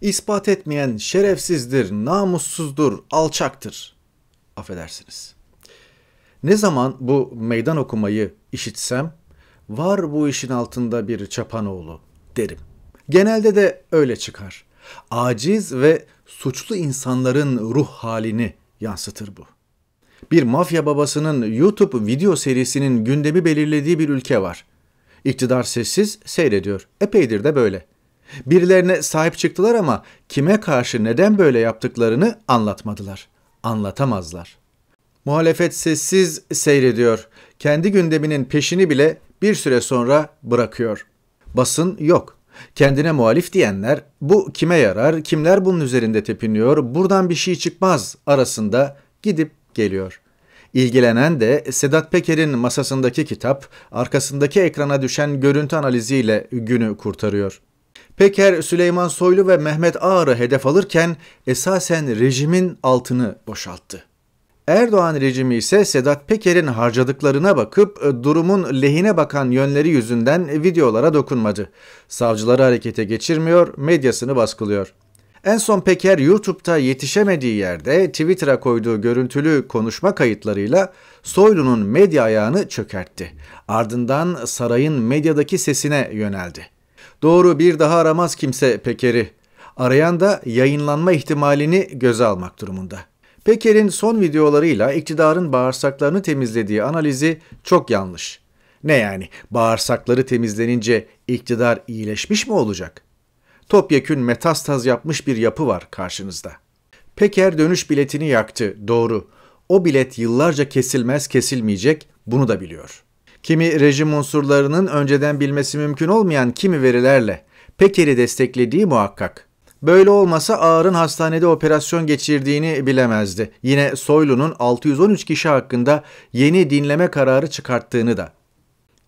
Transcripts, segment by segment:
İspat etmeyen şerefsizdir, namussuzdur, alçaktır. Affedersiniz. Ne zaman bu meydan okumayı işitsem, var bu işin altında bir çapanoğlu derim. Genelde de öyle çıkar. Aciz ve suçlu insanların ruh halini yansıtır bu. Bir mafya babasının YouTube video serisinin gündemi belirlediği bir ülke var. İktidar sessiz seyrediyor. Epeydir de böyle. Birilerine sahip çıktılar ama kime karşı neden böyle yaptıklarını anlatmadılar. Anlatamazlar. Muhalefet sessiz seyrediyor. Kendi gündeminin peşini bile bir süre sonra bırakıyor. Basın yok. Kendine muhalif diyenler bu kime yarar, kimler bunun üzerinde tepiniyor, buradan bir şey çıkmaz arasında gidip geliyor. İlgilenen de Sedat Peker'in masasındaki kitap, arkasındaki ekrana düşen görüntü analiziyle günü kurtarıyor. Peker, Süleyman Soylu ve Mehmet Ağar'ı hedef alırken esasen rejimin altını boşalttı. Erdoğan rejimi ise Sedat Peker'in harcadıklarına bakıp e, durumun lehine bakan yönleri yüzünden videolara dokunmadı. Savcıları harekete geçirmiyor, medyasını baskılıyor. En son Peker YouTube'da yetişemediği yerde Twitter'a koyduğu görüntülü konuşma kayıtlarıyla Soylu'nun medya ayağını çökertti. Ardından sarayın medyadaki sesine yöneldi. Doğru bir daha aramaz kimse Peker'i. Arayan da yayınlanma ihtimalini göze almak durumunda. Peker'in son videolarıyla iktidarın bağırsaklarını temizlediği analizi çok yanlış. Ne yani bağırsakları temizlenince iktidar iyileşmiş mi olacak? Topyekün metastaz yapmış bir yapı var karşınızda. Peker dönüş biletini yaktı, doğru. O bilet yıllarca kesilmez kesilmeyecek, bunu da biliyor.'' kimi rejim unsurlarının önceden bilmesi mümkün olmayan kimi verilerle Peker'i desteklediği muhakkak. Böyle olmasa Ağar'ın hastanede operasyon geçirdiğini bilemezdi. Yine Soylu'nun 613 kişi hakkında yeni dinleme kararı çıkarttığını da.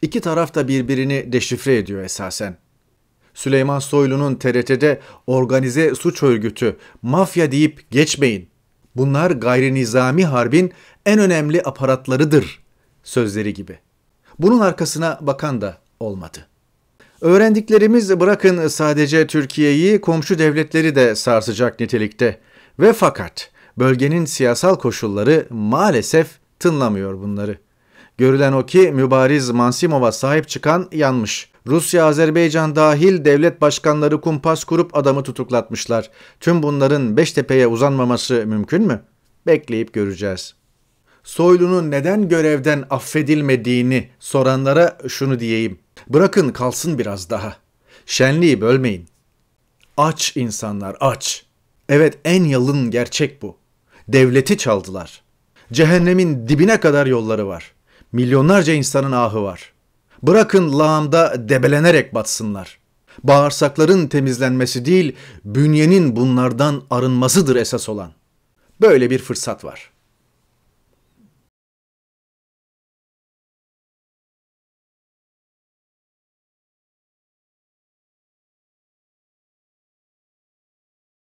İki taraf da birbirini deşifre ediyor esasen. Süleyman Soylu'nun TRT'de organize suç örgütü, mafya deyip geçmeyin. Bunlar gayri nizami harbin en önemli aparatlarıdır sözleri gibi bunun arkasına bakan da olmadı. Öğrendiklerimiz bırakın sadece Türkiye'yi komşu devletleri de sarsacak nitelikte. Ve fakat bölgenin siyasal koşulları maalesef tınlamıyor bunları. Görülen o ki mübariz Mansimov'a sahip çıkan yanmış. Rusya, Azerbaycan dahil devlet başkanları kumpas kurup adamı tutuklatmışlar. Tüm bunların Beştepe'ye uzanmaması mümkün mü? Bekleyip göreceğiz.'' Soylu'nun neden görevden affedilmediğini soranlara şunu diyeyim. Bırakın kalsın biraz daha. Şenliği bölmeyin. Aç insanlar aç. Evet en yalın gerçek bu. Devleti çaldılar. Cehennemin dibine kadar yolları var. Milyonlarca insanın ahı var. Bırakın lağımda debelenerek batsınlar. Bağırsakların temizlenmesi değil, bünyenin bunlardan arınmasıdır esas olan. Böyle bir fırsat var.